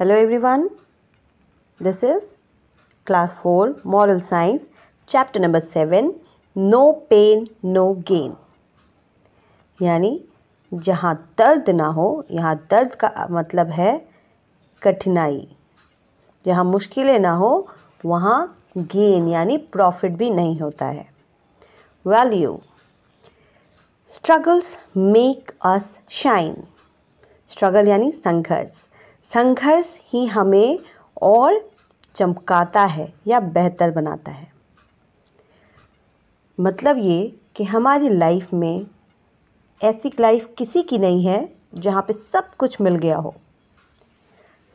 Hello everyone this is class four moral science chapter number seven no pain no gain यानी जहाँ दर्द ना हो यहाँ दर्द का मतलब है कठिनाई जहाँ मुश्किलें ना हो वहाँ गेन यानी प्रॉफिट भी नहीं होता है value struggles make us shine struggle यानी संघर्ष संघर्ष ही हमें और चमकाता है या बेहतर बनाता है मतलब ये कि हमारी लाइफ में ऐसी लाइफ किसी की नहीं है जहाँ पे सब कुछ मिल गया हो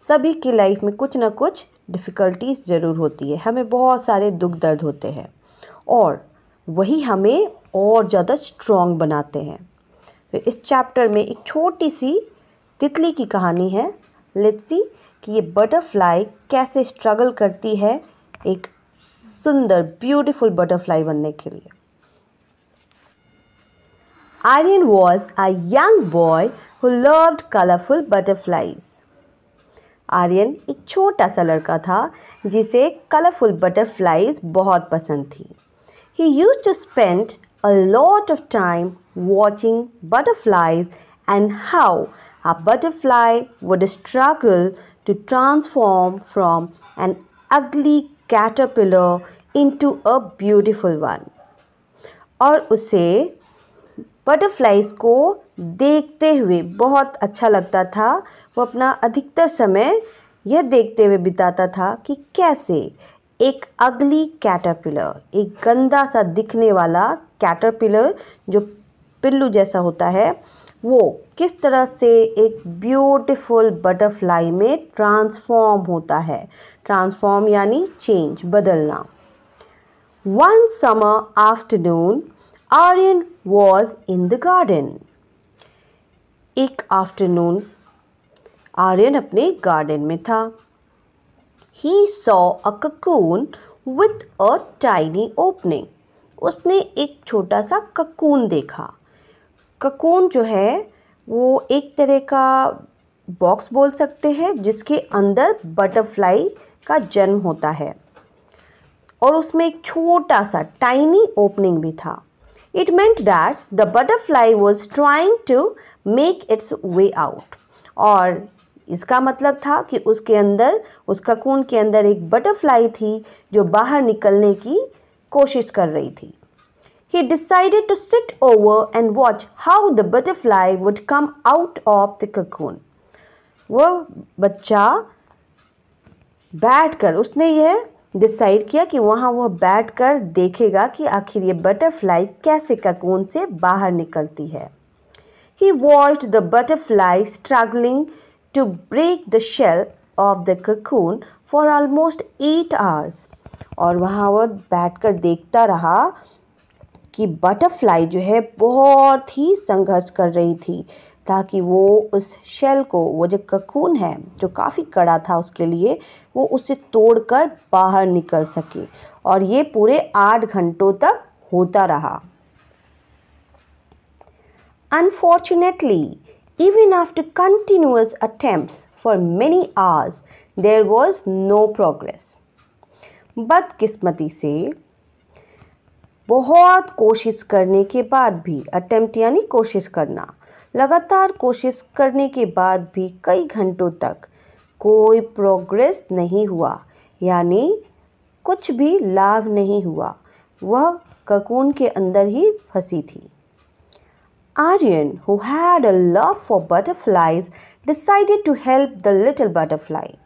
सभी की लाइफ में कुछ ना कुछ डिफ़िकल्टीज ज़रूर होती है हमें बहुत सारे दुख दर्द होते हैं और वही हमें और ज़्यादा स्ट्रॉन्ग बनाते हैं तो इस चैप्टर में एक छोटी सी तितली की कहानी है लेट्स सी कि ये बटरफ्लाई कैसे स्ट्रगल करती है एक सुंदर ब्यूटीफुल बटरफ्लाई बनने के लिए Aryan was a young boy who loved colourful butterflies Aryan एक छोटा सा लड़का था जिसे कलरफुल बटरफ्लाईज बहुत पसंद थी he used to spend a lot of time watching butterflies and how A butterfly would struggle to transform from an ugly caterpillar into a beautiful one. और उसे बटरफ्लाइज को देखते हुए बहुत अच्छा लगता था वो अपना अधिकतर समय यह देखते हुए बिताता था कि कैसे एक अगली कैटरपिलर एक गंदा सा दिखने वाला कैटरपिलर जो पिल्लू जैसा होता है वो किस तरह से एक ब्यूटीफुल बटरफ्लाई में ट्रांसफॉर्म होता है ट्रांसफॉर्म यानी चेंज बदलना one summer afternoon Aryan was in the garden एक आफ्टरनून आर्यन अपने गार्डन में था he saw a cocoon with a tiny opening उसने एक छोटा सा ककून देखा ककून जो है वो एक तरह का बॉक्स बोल सकते हैं जिसके अंदर बटरफ्लाई का जन्म होता है और उसमें एक छोटा सा टाइनी ओपनिंग भी था it meant that the butterfly was trying to make its way out और इसका मतलब था कि उसके अंदर उस ककून के अंदर एक बटरफ्लाई थी जो बाहर निकलने की कोशिश कर रही थी he decided to sit over and watch how the butterfly would come out of the cocoon. वह बच्चा बैठकर उसने यह डिसाइड किया कि वहाँ वह बैठकर देखेगा कि आखिर ये बटरफ्लाई कैसे ककून से बाहर निकलती है he watched the butterfly struggling to break the shell of the cocoon for almost eight hours और वहाँ वह बैठकर देखता रहा कि बटरफ्लाई जो है बहुत ही संघर्ष कर रही थी ताकि वो उस शेल को वो जो ककून है जो काफ़ी कड़ा था उसके लिए वो उसे तोड़कर बाहर निकल सके और ये पूरे आठ घंटों तक होता रहा unfortunately even after continuous attempts for many hours there was no progress बदकिस्मती से बहुत कोशिश करने के बाद भी अटैम्प्ट यानी कोशिश करना लगातार कोशिश करने के बाद भी कई घंटों तक कोई प्रोग्रेस नहीं हुआ यानी कुछ भी लाभ नहीं हुआ वह ककून के अंदर ही फंसी थी Aryan who had a love for butterflies decided to help the little butterfly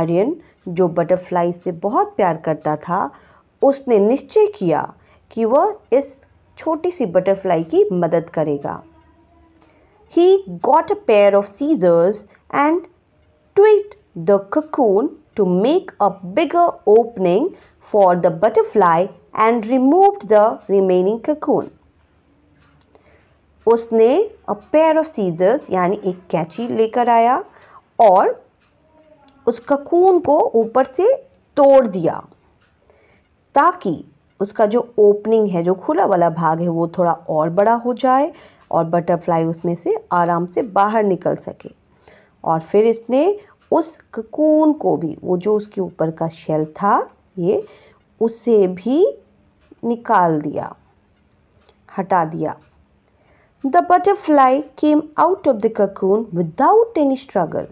Aryan जो बटरफ्लाई से बहुत प्यार करता था उसने निश्चय किया कि वह इस छोटी सी बटरफ्लाई की मदद करेगा he got a pair of scissors and twit the cocoon to make a bigger opening for the butterfly and remove the remaining cocoon उसने अ पेयर ऑफ सीजर्स यानी एक कैची लेकर आया और उस ककून को ऊपर से तोड़ दिया ताकि उसका जो ओपनिंग है जो खुला वाला भाग है वो थोड़ा और बड़ा हो जाए और बटरफ्लाई उसमें से आराम से बाहर निकल सके और फिर इसने उस ककून को भी वो जो उसके ऊपर का शेल था ये उसे भी निकाल दिया हटा दिया the butterfly came out of the cocoon without any struggle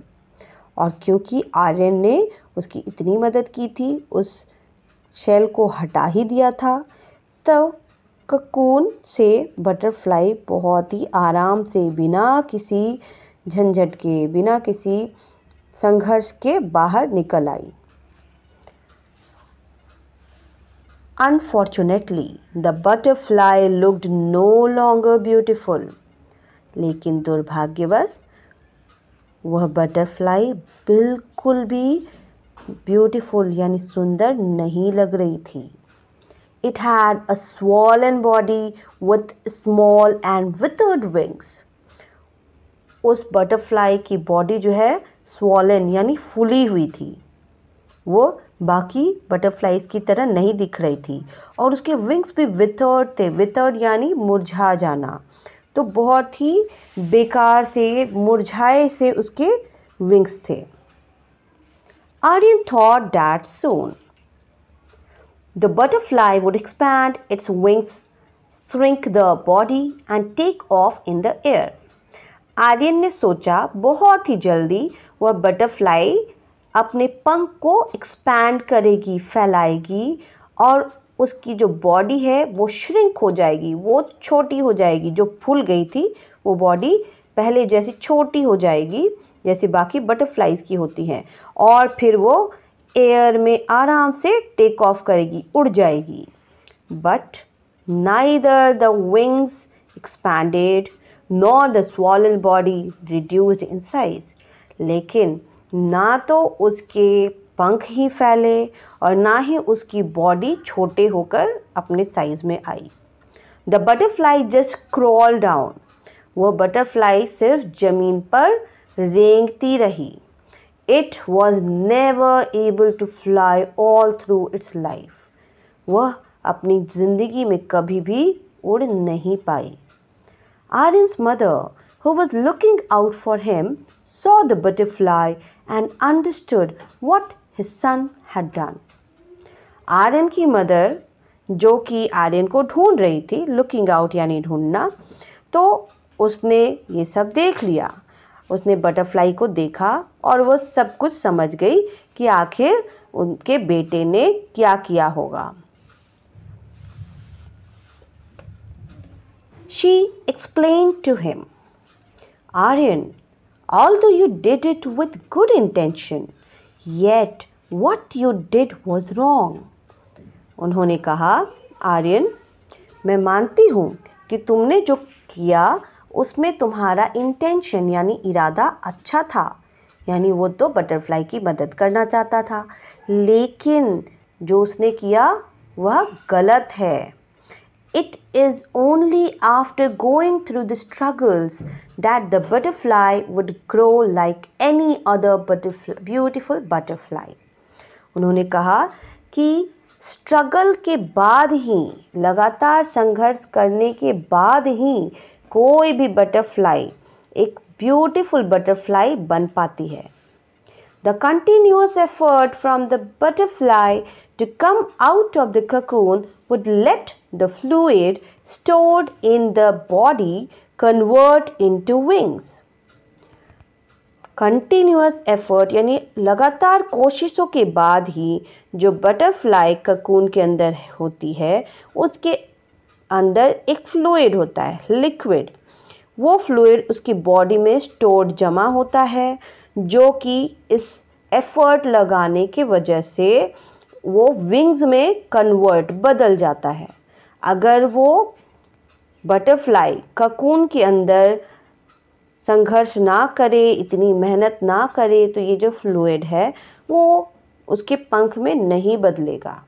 और क्योंकि आर्यन ने उसकी इतनी मदद की थी उस शेल को हटा ही दिया था तो ककून से बटरफ्लाई बहुत ही आराम से बिना किसी झंझट के बिना किसी संघर्ष के बाहर निकल आई unfortunately the butterfly looked no longer beautiful लेकिन दुर्भाग्यवश वह बटरफ्लाई बिल्कुल भी ब्यूटीफुल यानी सुंदर नहीं लग रही थी had a a and body with small and withered wings उस बटरफ्लाई की बॉडी जो है स्वॉलन यानी फुली हुई थी वो बाकी बटरफ्लाइज की तरह नहीं दिख रही थी और उसके विंग्स भी विथर्ड थे विथर्ड यानी मुरझा जाना तो बहुत ही बेकार से मुरझाए से उसके विंग्स थे Aryan thought that soon the butterfly would expand its wings, shrink the body and take off in the air. Aryan ने सोचा बहुत ही जल्दी वह बटरफ्लाई अपने पंख को एक्सपैंड करेगी फैलाएगी और उसकी जो बॉडी है वो श्रिंक हो जाएगी वो छोटी हो जाएगी जो फूल गई थी वो बॉडी पहले जैसी छोटी हो जाएगी जैसे बाकी बटरफ्लाइज़ की होती है और फिर वो एयर में आराम से टेक ऑफ करेगी उड़ जाएगी but neither the wings expanded nor the swollen body reduced in size लेकिन ना तो उसके पंख ही फैले और ना ही उसकी बॉडी छोटे होकर अपने साइज़ में आई the butterfly just crawl down वह बटरफ्लाई सिर्फ ज़मीन पर रेंगती रही it was never able to fly all through its life वह अपनी जिंदगी में कभी भी उड़ नहीं पाई आर्यन's mother, who was looking out for him, saw the butterfly and understood what his son had done. Aryan की मदर जो कि आर्यन को ढूंढ रही थी लुकिंग आउट यानी ढूंढना तो उसने ये सब देख लिया उसने बटरफ्लाई को देखा और वो सब कुछ समझ गई कि आखिर उनके बेटे ने क्या किया होगा She explained to him, Aryan, although you did it with good intention, yet what you did was wrong. उन्होंने कहा आर्यन मैं मानती हूँ कि तुमने जो किया उसमें तुम्हारा इंटेंशन यानी इरादा अच्छा था यानी वो तो बटरफ्लाई की मदद करना चाहता था लेकिन जो उसने किया वह गलत है it is only after going through the struggles that the butterfly would grow like any other butterfly beautiful butterfly उन्होंने कहा कि स्ट्रगल के बाद ही लगातार संघर्ष करने के बाद ही कोई भी बटरफ्लाई एक ब्यूटीफुल बटरफ्लाई बन पाती है the continuous effort from the butterfly to come out of the cocoon would let the fluid stored in the body convert into wings continuous effort यानी लगातार कोशिशों के बाद ही जो बटरफ्लाई ककून के अंदर होती है उसके अंदर एक फ्लूड होता है लिक्विड वो फ्लूड उसकी बॉडी में स्टोर जमा होता है जो कि इस एफर्ट लगाने की वजह से वो विंग्स में कन्वर्ट बदल जाता है अगर वो बटरफ्लाई ककून के अंदर संघर्ष ना करे इतनी मेहनत ना करे तो ये जो फ्लूड है वो उसके पंख में नहीं बदलेगा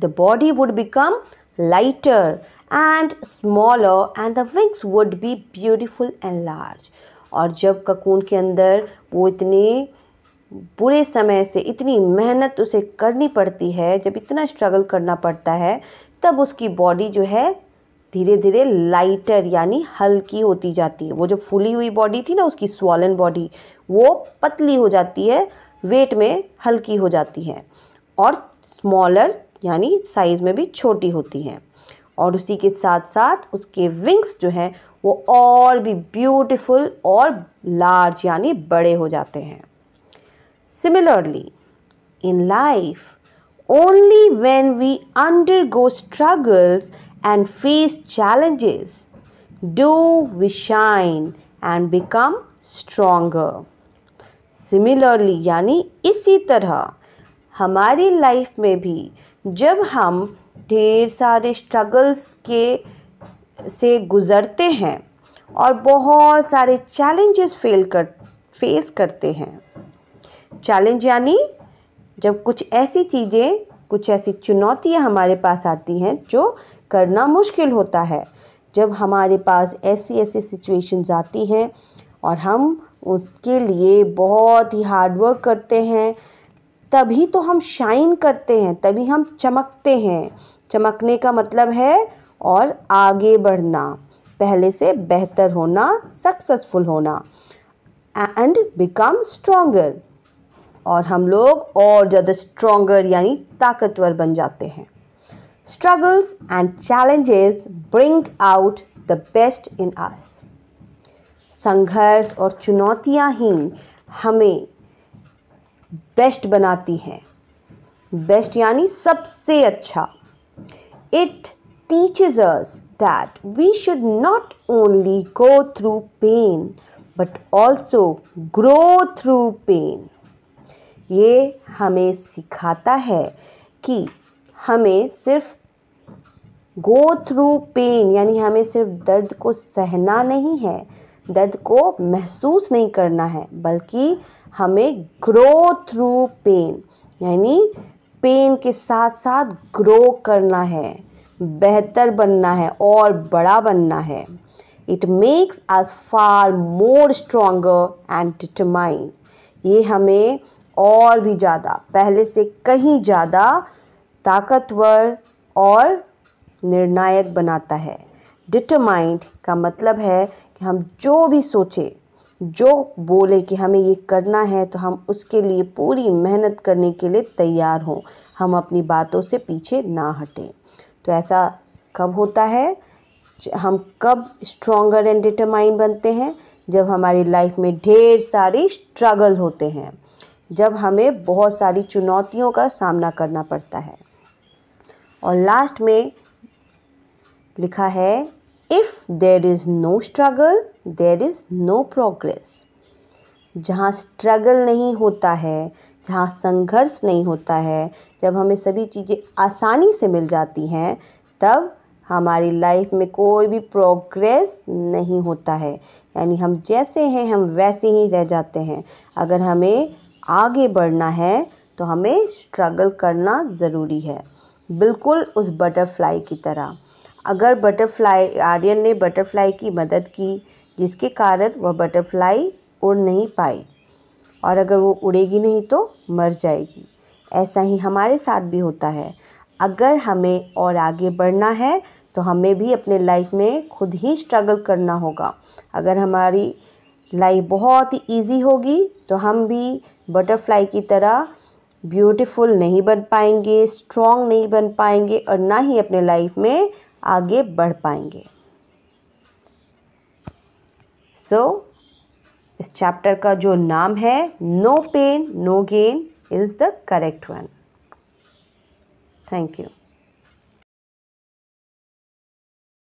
the body would become lighter and smaller and the wings would be beautiful and large और जब ककून के अंदर वो इतने बुरे समय से इतनी मेहनत उसे करनी पड़ती है जब इतना स्ट्रगल करना पड़ता है तब उसकी बॉडी जो है धीरे धीरे लाइटर यानी हल्की होती जाती है वो जो फूली हुई बॉडी थी ना उसकी स्वॉलन बॉडी वो पतली हो जाती है वेट में हल्की हो जाती है और स्मॉलर यानी साइज़ में भी छोटी होती है और उसी के साथ साथ उसके विंग्स जो हैं वो और भी ब्यूटीफुल और लार्ज यानी बड़े हो जाते हैं similarly in life only when we undergo struggles and face challenges do we shine and become stronger similarly यानी इसी तरह हमारी लाइफ में भी जब हम ढेर सारे स्ट्रगल्स के से गुज़रते हैं और बहुत सारे चैलेंजेस फेल कर फेस करते हैं चैलेंज यानी जब कुछ ऐसी चीज़ें कुछ ऐसी चुनौतियां हमारे पास आती हैं जो करना मुश्किल होता है जब हमारे पास ऐसी ऐसी सिचुएशंस आती हैं और हम उसके लिए बहुत ही हार्डवर्क करते हैं तभी तो हम शाइन करते हैं तभी हम चमकते हैं चमकने का मतलब है और आगे बढ़ना पहले से बेहतर होना सक्सेसफुल होना एंड बिकम स्ट्रोंगर और हम लोग और ज़्यादा स्ट्रोंगर यानी ताकतवर बन जाते हैं struggles and challenges bring out the best in us संघर्ष और चुनौतियाँ ही हमें बेस्ट बनाती हैं बेस्ट यानी सबसे अच्छा it teaches us that we should not only go through pain but also grow through pain ये हमें सिखाता है कि हमें सिर्फ गो थ्रू पेन यानी हमें सिर्फ दर्द को सहना नहीं है दर्द को महसूस नहीं करना है बल्कि हमें ग्रो थ्रू पेन यानी पेन के साथ साथ ग्रो करना है बेहतर बनना है और बड़ा बनना है it makes us far more stronger and determine ये हमें और भी ज़्यादा पहले से कहीं ज़्यादा ताकतवर और निर्णायक बनाता है डिटरमाइंड का मतलब है कि हम जो भी सोचे जो बोले कि हमें ये करना है तो हम उसके लिए पूरी मेहनत करने के लिए तैयार हों हम अपनी बातों से पीछे ना हटें तो ऐसा कब होता है हम कब स्ट्रॉन्गर एंड डिटरमाइन बनते हैं जब हमारी लाइफ में ढेर सारी स्ट्रगल होते हैं जब हमें बहुत सारी चुनौतियों का सामना करना पड़ता है और लास्ट में लिखा है there is no struggle there is no progress जहाँ स्ट्रगल नहीं होता है जहाँ संघर्ष नहीं होता है जब हमें सभी चीज़ें आसानी से मिल जाती हैं तब हमारी लाइफ में कोई भी प्रोग्रेस नहीं होता है यानी हम जैसे हैं हम वैसे ही रह जाते हैं अगर हमें आगे बढ़ना है तो हमें स्ट्रगल करना ज़रूरी है बिल्कुल उस बटरफ्लाई की तरह अगर बटरफ्लाई आर्यन ने बटरफ्लाई की मदद की जिसके कारण वह बटरफ्लाई उड़ नहीं पाई और अगर वो उड़ेगी नहीं तो मर जाएगी ऐसा ही हमारे साथ भी होता है अगर हमें और आगे बढ़ना है तो हमें भी अपने लाइफ में खुद ही स्ट्रगल करना होगा अगर हमारी लाइफ बहुत ही ईजी होगी तो हम भी बटरफ्लाई की तरह ब्यूटीफुल नहीं बन पाएंगे स्ट्रॉन्ग नहीं बन पाएंगे और ना ही अपने लाइफ में आगे बढ़ पाएंगे सो so, इस चैप्टर का जो नाम है no pain no gain is the correct one thank you